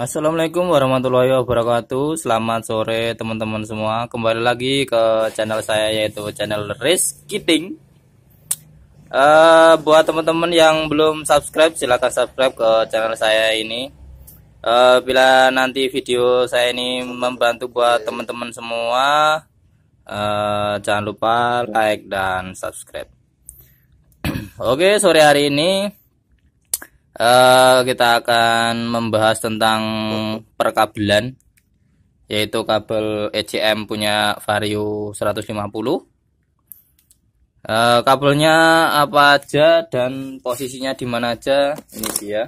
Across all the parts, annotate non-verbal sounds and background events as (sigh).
Assalamualaikum warahmatullahi wabarakatuh Selamat sore teman-teman semua Kembali lagi ke channel saya yaitu channel Risk Kiting uh, eh, Buat teman-teman yang belum subscribe silahkan subscribe ke channel saya ini uh, Bila nanti video saya ini membantu buat teman-teman semua uh, Jangan lupa like dan subscribe (clears throat) Oke sore hari ini Eh, kita akan membahas tentang perkabelan yaitu kabel ECM punya Vario 150. Uh, eh, kabelnya apa aja dan posisinya di mana aja? Ini dia.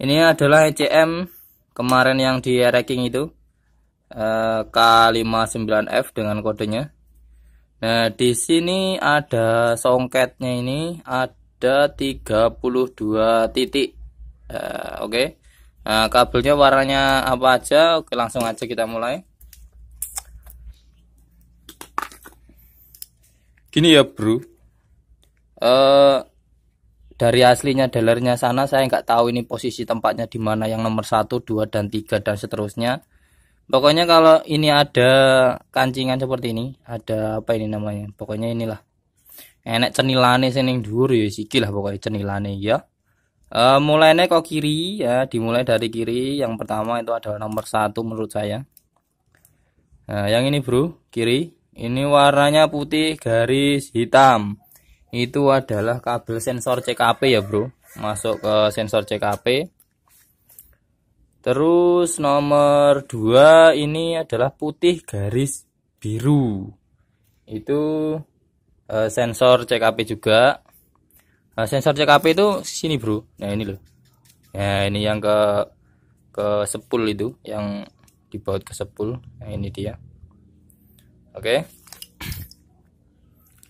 Ini adalah ECM kemarin yang di ranking itu uh, eh, K59F dengan kodenya. Nah, di sini ada songketnya ini ada ada 32 titik uh, oke okay. uh, eh, kabelnya warnanya apa aja oke okay, langsung aja kita mulai gini ya bro uh, dari aslinya dealernya sana saya nggak tahu ini posisi tempatnya di mana yang nomor 1, 2, dan 3 dan seterusnya pokoknya kalau ini ada kancingan seperti ini ada apa ini namanya pokoknya inilah enek cenilane sing ning dhuwur ya iki lah pokoknya cenilane ya e, eh, mulainya kok kiri ya dimulai dari kiri yang pertama itu adalah nomor satu menurut saya nah, yang ini bro kiri ini warnanya putih garis hitam itu adalah kabel sensor CKP ya bro masuk ke sensor CKP terus nomor dua ini adalah putih garis biru itu Eh, sensor CKP juga nah, sensor CKP itu sini bro nah ini loh nah ini yang ke ke sepul itu yang dibaut ke sepul nah ini dia oke okay.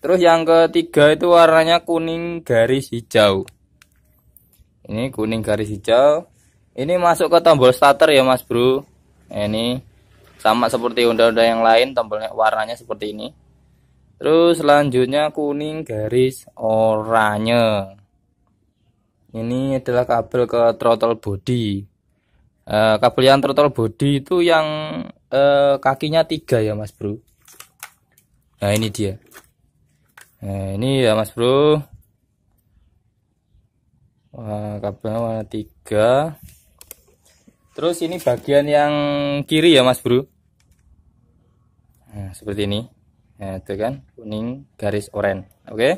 terus yang ketiga itu warnanya kuning garis hijau ini kuning garis hijau ini masuk ke tombol starter ya mas bro nah, ini sama seperti undang-undang yang lain tombolnya warnanya seperti ini Terus selanjutnya kuning garis oranye. Ini adalah kabel ke throttle body. E, kabel yang throttle body itu yang e, kakinya tiga ya mas bro. Nah ini dia. Nah ini ya mas bro. Wah, kabelnya warna tiga. Terus ini bagian yang kiri ya mas bro. Nah, seperti ini nah, itu kan kuning garis oranye oke okay?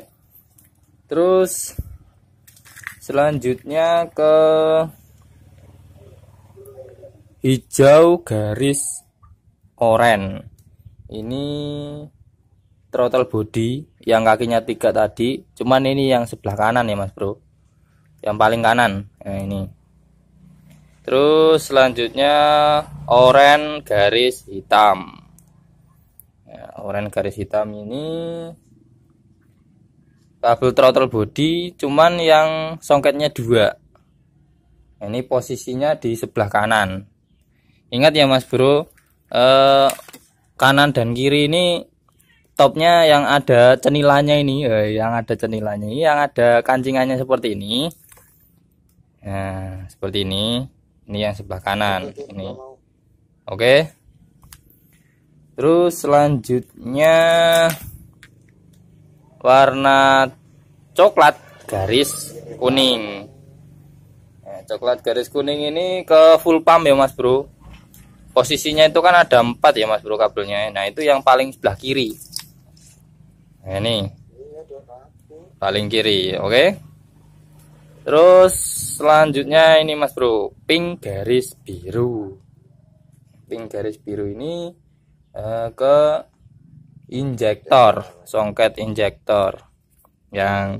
terus selanjutnya ke hijau garis oranye ini throttle body yang kakinya tiga tadi cuman ini yang sebelah kanan ya mas bro yang paling kanan nah, ini terus selanjutnya oranye garis hitam ya, oranye garis hitam ini kabel throttle body cuman yang songketnya dua ini posisinya di sebelah kanan ingat ya mas bro eh, kanan dan kiri ini topnya yang ada cenilannya ini eh, yang ada cenilannya yang ada kancingannya seperti ini nah seperti ini ini yang sebelah kanan ini oke okay terus selanjutnya warna coklat garis kuning nah, coklat garis kuning ini ke full pump ya mas bro posisinya itu kan ada empat ya mas bro kabelnya nah itu yang paling sebelah kiri nah, ini paling kiri oke okay? terus selanjutnya ini mas bro pink garis biru pink garis biru ini Eh, ke injektor songket injektor yang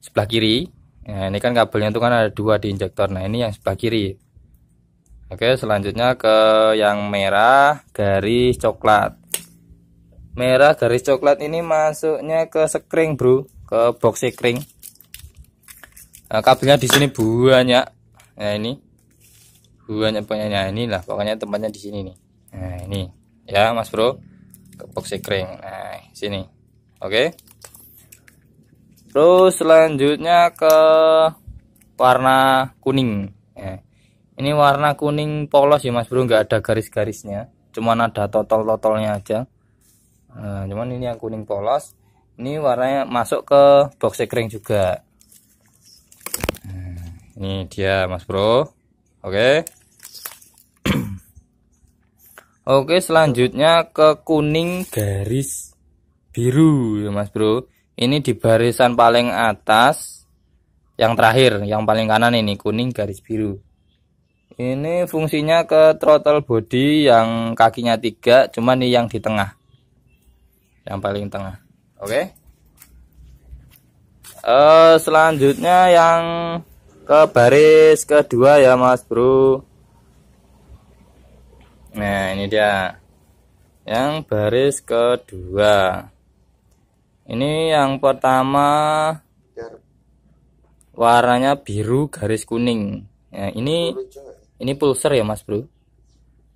sebelah kiri nah, ini kan kabelnya itu kan ada dua di injektor nah ini yang sebelah kiri oke selanjutnya ke yang merah garis coklat merah garis coklat ini masuknya ke sekring bro ke box sekring nah, kabelnya di sini banyak nah ini banyak banyaknya nah, inilah pokoknya tempatnya di sini nih nah ini ya mas bro box kering nah sini oke terus selanjutnya ke warna kuning ya. ini warna kuning polos ya mas bro nggak ada garis-garisnya cuman ada total-totalnya aja nah, cuman ini yang kuning polos ini warnanya masuk ke box kering juga nah, ini dia mas bro oke okay. Oke, selanjutnya ke kuning garis biru ya Mas Bro. Ini di barisan paling atas yang terakhir, yang paling kanan ini kuning garis biru. Ini fungsinya ke throttle body yang kakinya tiga, cuman nih yang di tengah, yang paling tengah. Oke. Uh, selanjutnya yang ke baris kedua ya Mas Bro Nah, ini dia. Yang baris kedua. Ini yang pertama warnanya biru garis kuning. Nah, ini ini pulser ya, Mas Bro.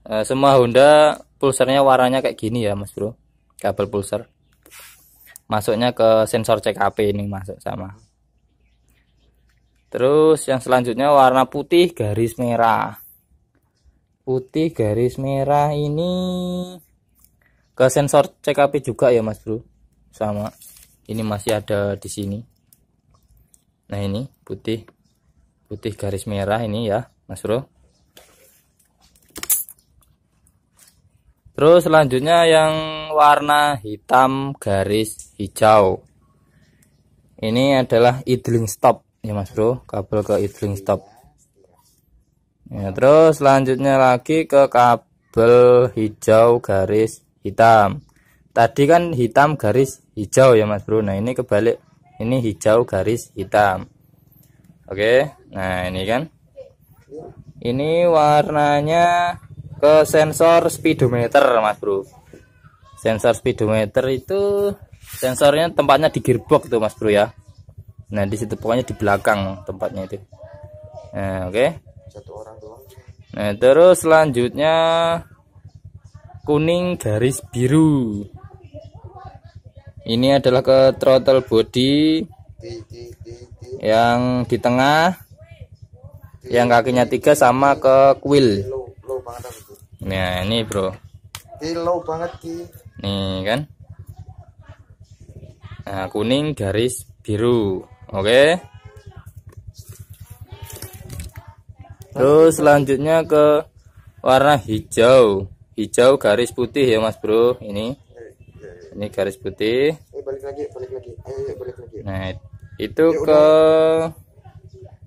Eh, semua Honda pulsernya warnanya kayak gini ya, Mas Bro. Kabel pulser. Masuknya ke sensor CKP ini masuk sama. Terus yang selanjutnya warna putih garis merah putih garis merah ini ke sensor CKP juga ya mas bro sama ini masih ada di sini nah ini putih putih garis merah ini ya mas bro terus selanjutnya yang warna hitam garis hijau ini adalah idling stop ya mas bro kabel ke idling stop Ya, terus selanjutnya lagi ke kabel hijau garis hitam. Tadi kan hitam garis hijau ya Mas Bro. Nah, ini kebalik. Ini hijau garis hitam. Oke. Nah, ini kan. Ini warnanya ke sensor speedometer Mas Bro. Sensor speedometer itu sensornya tempatnya di gearbox tuh Mas Bro ya. Nah, di situ pokoknya di belakang tempatnya itu. Nah, oke. Okay satu orang doang nah terus selanjutnya kuning garis biru ini adalah ke throttle body yang di tengah yang kakinya tiga sama ke kuil nah ini bro low nih kan nah kuning garis biru oke okay? Terus selanjutnya ke warna hijau. Hijau garis putih ya Mas Bro. Ini ini garis putih. balik lagi, balik lagi. Nah, itu ke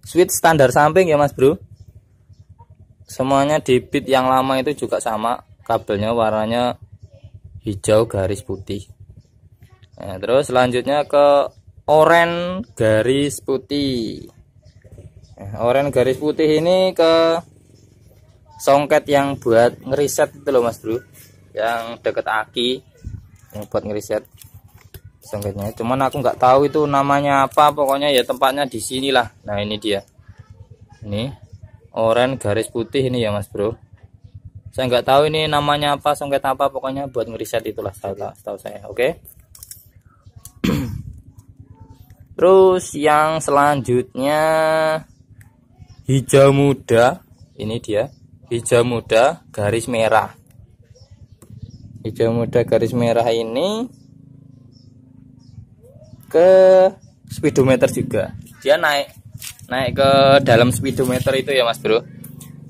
switch standar samping ya Mas Bro. Semuanya di bit yang lama itu juga sama. Kabelnya warnanya hijau garis putih. Nah, terus selanjutnya ke oranye garis putih. Oren garis putih ini ke songket yang buat ngeriset itu loh Mas Bro. Yang deket aki yang buat ngeriset songketnya. Cuman aku nggak tahu itu namanya apa, pokoknya ya tempatnya di sinilah. Nah, ini dia. Ini oren garis putih ini ya Mas Bro. Saya nggak tahu ini namanya apa, songket apa, pokoknya buat ngeriset itulah tahu saya. Oke. (clears throat) Terus yang selanjutnya hijau muda ini dia hijau muda garis merah hijau muda garis merah ini ke speedometer juga dia naik naik ke dalam speedometer itu ya mas bro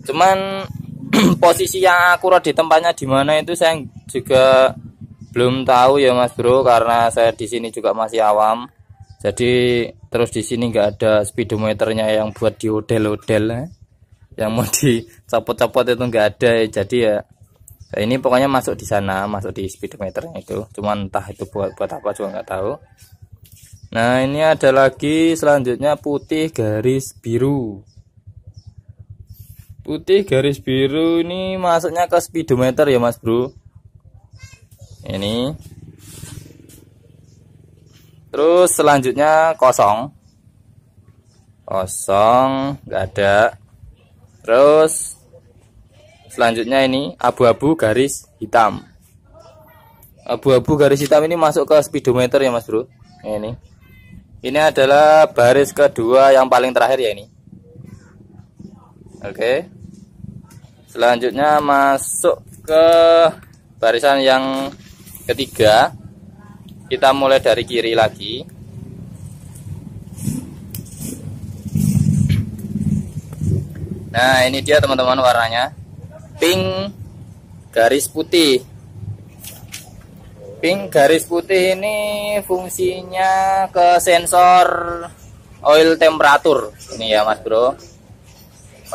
cuman (clears throat) posisi yang akurat di tempatnya di mana itu saya juga belum tahu ya mas bro karena saya di sini juga masih awam jadi terus di sini nggak ada speedometernya yang buat di odel ya. Eh. yang mau (laughs) dicopot-copot itu nggak ada ya. jadi ya nah ini pokoknya masuk di sana masuk di speedometernya itu cuman entah itu buat buat apa juga nggak tahu nah ini ada lagi selanjutnya putih garis biru putih garis biru ini masuknya ke speedometer ya mas bro ini Terus selanjutnya kosong. Kosong, nggak ada. Terus selanjutnya ini abu-abu garis hitam. Abu-abu garis hitam ini masuk ke speedometer ya Mas Bro. Ini. Ini adalah baris kedua yang paling terakhir ya ini. Oke. Selanjutnya masuk ke barisan yang ketiga kita mulai dari kiri lagi nah ini dia teman-teman warnanya pink garis putih pink garis putih ini fungsinya ke sensor oil temperatur ini ya mas bro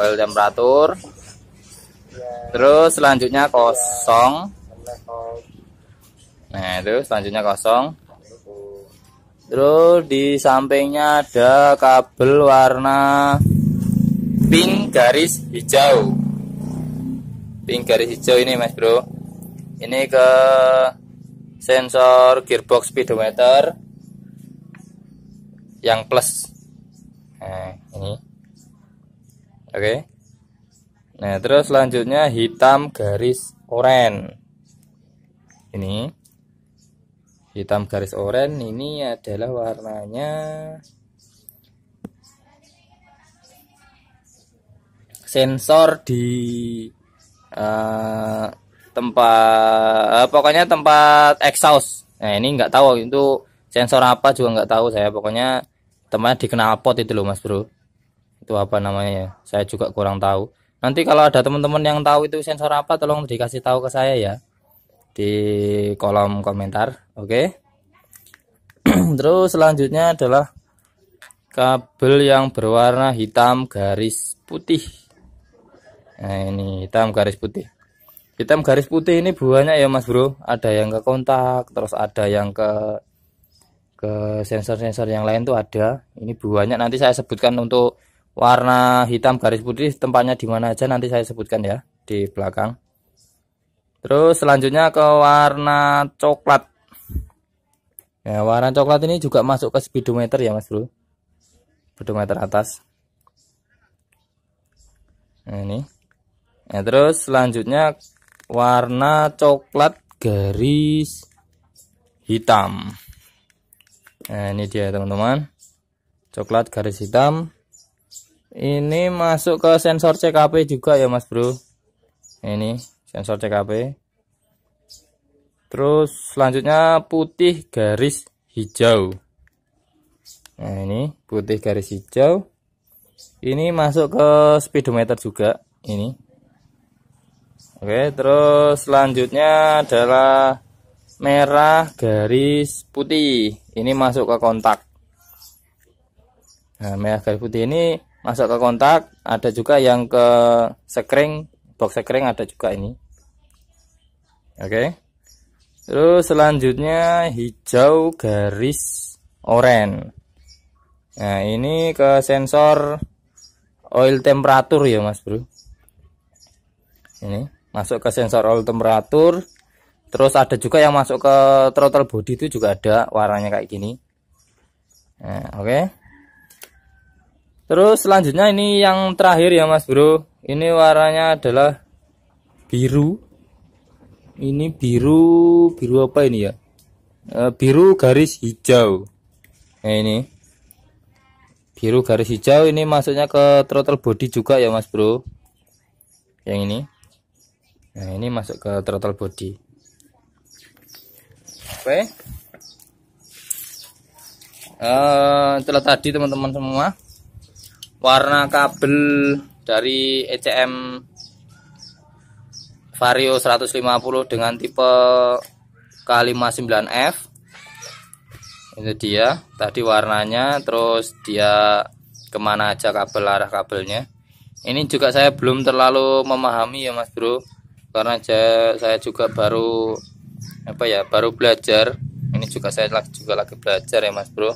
oil temperatur terus selanjutnya kosong Nah, itu selanjutnya kosong. Terus di sampingnya ada kabel warna pink garis hijau. Pink garis hijau ini, Mas Bro. Ini ke sensor gearbox speedometer yang plus. Nah, ini. Oke. Okay. Nah, terus selanjutnya hitam garis oranye. Ini hitam garis oranye ini adalah warnanya sensor di uh, tempat uh, pokoknya tempat exhaust nah ini nggak tahu itu sensor apa juga nggak tahu saya pokoknya teman di knalpot itu loh mas bro itu apa namanya ya saya juga kurang tahu nanti kalau ada teman-teman yang tahu itu sensor apa tolong dikasih tahu ke saya ya di kolom komentar oke okay? (clears throat) terus selanjutnya adalah kabel yang berwarna hitam garis putih nah ini hitam garis putih hitam garis putih ini buahnya ya mas bro ada yang ke kontak terus ada yang ke ke sensor-sensor yang lain tuh ada ini buahnya nanti saya sebutkan untuk warna hitam garis putih tempatnya di mana aja nanti saya sebutkan ya di belakang Terus selanjutnya ke warna coklat. Ya, warna coklat ini juga masuk ke speedometer ya, Mas Bro. Speedometer atas. Nah, ini. Ya, terus selanjutnya warna coklat garis hitam. Nah, ini dia teman-teman. Coklat garis hitam. Ini masuk ke sensor CKP juga ya, Mas Bro. Nah, ini sensor CKP terus selanjutnya putih garis hijau nah ini putih garis hijau ini masuk ke speedometer juga ini oke terus selanjutnya adalah merah garis putih ini masuk ke kontak nah merah garis putih ini masuk ke kontak ada juga yang ke sekring box sekring ada juga ini oke okay? terus selanjutnya hijau garis oranye nah ini ke sensor oil temperatur ya mas bro ini masuk ke sensor oil temperatur terus ada juga yang masuk ke throttle body itu juga ada warnanya kayak gini nah, oke okay. terus selanjutnya ini yang terakhir ya mas bro ini warnanya adalah biru ini biru biru apa ini ya e, biru garis hijau nah ini biru garis hijau ini masuknya ke throttle body juga ya mas bro yang ini nah ini masuk ke throttle body oke e, tadi teman-teman semua warna kabel dari ECM Vario 150 dengan tipe K59F Ini dia tadi warnanya terus dia kemana aja kabel arah kabelnya ini juga saya belum terlalu memahami ya mas bro karena saya juga baru apa ya baru belajar ini juga saya lagi juga lagi belajar ya mas bro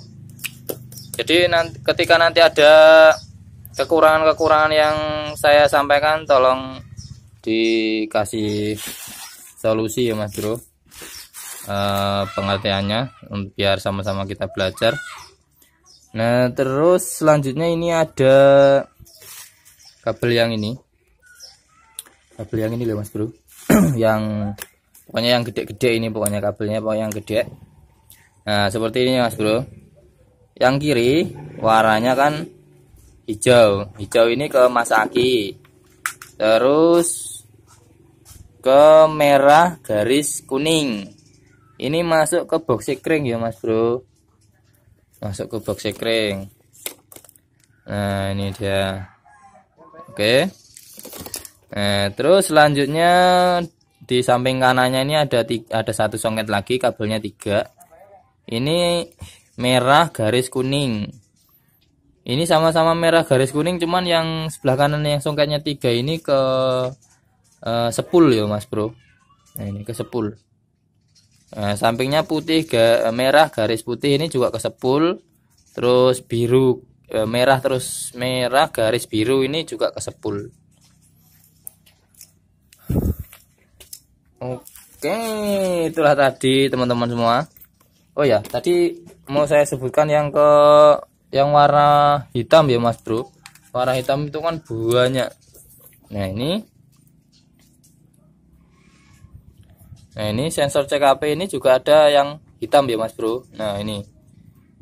jadi nanti ketika nanti ada kekurangan-kekurangan yang saya sampaikan tolong dikasih solusi ya mas bro e, pengertiannya um, biar sama-sama kita belajar nah terus selanjutnya ini ada kabel yang ini kabel yang ini loh mas bro (clears throat) yang pokoknya yang gede-gede ini pokoknya kabelnya pokoknya yang gede nah seperti ini mas bro yang kiri warnanya kan hijau hijau ini ke masaki, terus ke merah garis kuning ini masuk ke box kering ya mas bro masuk ke box kering nah ini dia oke okay. nah terus selanjutnya di samping kanannya ini ada tiga, ada satu songket lagi kabelnya tiga ini merah garis kuning ini sama-sama merah garis kuning cuman yang sebelah kanan yang songketnya tiga ini ke Eh, sepul ya mas bro nah ini ke sepul nah, sampingnya putih ga, eh, merah garis putih ini juga ke sepul terus biru e, merah terus merah garis biru ini juga ke sepul oke itulah tadi teman-teman semua oh ya tadi mau saya sebutkan yang ke yang warna hitam ya mas bro warna hitam itu kan banyak nah ini Nah ini sensor CKP ini juga ada yang hitam ya mas bro. Nah ini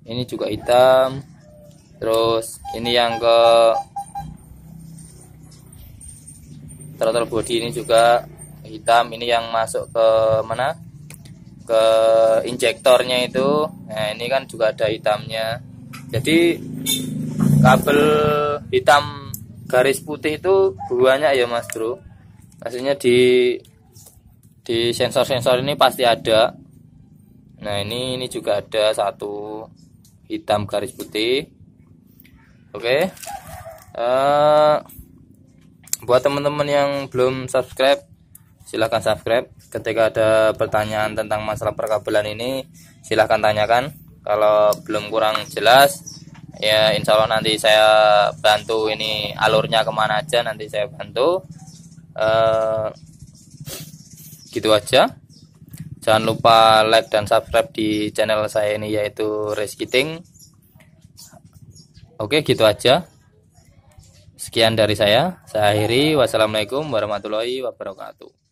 ini juga hitam. Terus ini yang ke throttle body ini juga hitam. Ini yang masuk ke mana? Ke injektornya itu. Nah ini kan juga ada hitamnya. Jadi kabel hitam garis putih itu banyak ya mas bro. Maksudnya di di sensor-sensor ini pasti ada nah ini ini juga ada satu hitam garis putih oke okay. uh, eh, buat teman-teman yang belum subscribe silahkan subscribe ketika ada pertanyaan tentang masalah perkabelan ini silahkan tanyakan kalau belum kurang jelas ya insya Allah nanti saya bantu ini alurnya kemana aja nanti saya bantu uh, gitu aja jangan lupa like dan subscribe di channel saya ini yaitu Reskiting oke gitu aja sekian dari saya saya akhiri wassalamualaikum warahmatullahi wabarakatuh